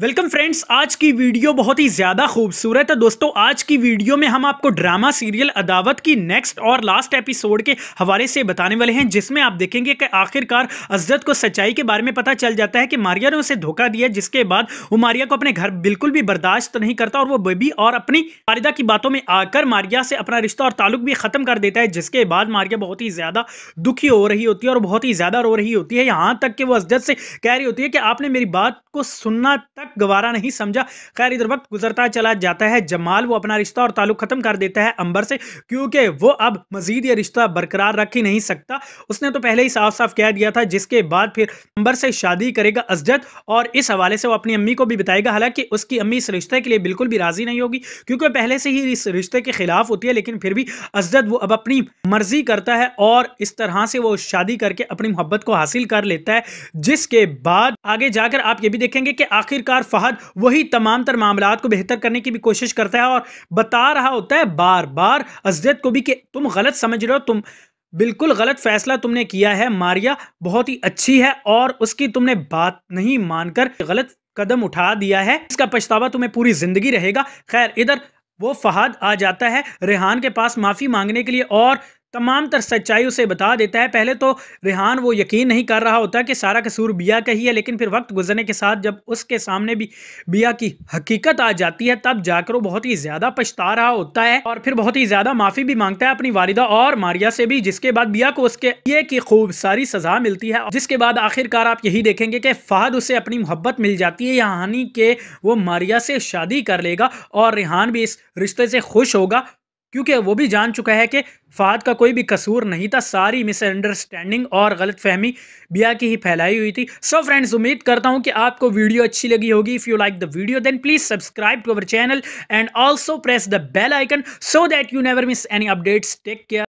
welcome friends आज की video बहुत ही ज़्यादा खूबसूरत है दोस्तों आज की वीडियो में हम आपको ड्रामा सीरियल अदावत की नेक्स्ट और लास्ट एपिसोड के हवाले से बताने वाले हैं जिसमें आप देखेंगे कि आखिरकार अजरत को सच्चाई के बारे में पता चल जाता है कि मारिया ने उसे धोखा दिया जिसके बाद वो मारिया को अपने घर बिल्कुल भी बर्दाश्त नहीं करता और वो बेबी और अपनी वालिदा की बातों में आकर मारिया से अपना रिश्ता और ताल्लुक भी ख़त्म कर देता है जिसके बाद मारिया बहुत ही ज़्यादा दुखी हो रही होती है और बहुत ही ज़्यादा रो रही होती है यहाँ तक कि वो अजरत से कह रही होती है कि आपने मेरी बात को सुनना तक गवारा नहीं समझा खैर इधर वक्त गुजरता चला जाता है जमाल वो अपना रिश्ता और ताल्लुक खत्म कर देता है अंबर से क्योंकि वो अब मजीद यह रिश्ता बरकरार रख ही नहीं सकता उसने तो पहले ही साफ साफ कह दिया था जिसके बाद फिर अंबर से शादी करेगा असजद और इस हवाले से वो अपनी अम्मी को भी बताएगा हालांकि उसकी अम्मी इस रिश्ते के लिए बिल्कुल भी राजी नहीं होगी क्योंकि पहले से ही इस रिश्ते के खिलाफ होती है लेकिन फिर भी असजद वो अब अपनी मर्जी करता है और इस तरह से वो शादी करके अपनी मोहब्बत को हासिल कर लेता है जिसके बाद आगे जाकर आप ये भी देखेंगे कि आखिरकार फहद वही तमाम तर मामला को बेहतर करने की भी कोशिश करता है और बता रहा होता है बार बार अजरत को भी कि तुम गलत समझ रहे हो तुम बिल्कुल गलत फैसला तुमने किया है मारिया बहुत ही अच्छी है और उसकी तुमने बात नहीं मानकर गलत कदम उठा दिया है इसका पछतावा तुम्हें पूरी जिंदगी रहेगा खैर इधर वो फहद आ जाता है रेहान के पास माफ़ी मांगने के लिए और तमाम तर सच्चाई उसे बता देता है पहले तो रेहान वो यकीन नहीं कर रहा होता कि सारा कसूर बिया का ही है लेकिन फिर वक्त गुजरने के साथ जब उसके सामने भी बिया की हकीकत आ जाती है तब जाकर वो बहुत ही ज़्यादा पछता रहा होता है और फिर बहुत ही ज़्यादा माफ़ी भी मांगता है अपनी वालिदा और मारिया से भी जिसके बाद बिया को उसके ये की खूब सारी सज़ा मिलती है जिसके बाद आखिरकार आप यही देखेंगे कि फ़हद उसे अपनी मोहब्बत मिल जाती है यहाँ के वो मारिया से शादी कर लेगा और रिहान भी इस रिश्ते से खुश होगा क्योंकि वो भी जान चुका है कि फाद का कोई भी कसूर नहीं था सारी मिसअंडरस्टैंडिंग और गलत फहमी बिया की ही फैलाई हुई थी सो फ्रेंड्स उम्मीद करता हूँ कि आपको वीडियो अच्छी लगी होगी if you like the video then please subscribe to our channel and also press the bell icon so that you never miss any updates take care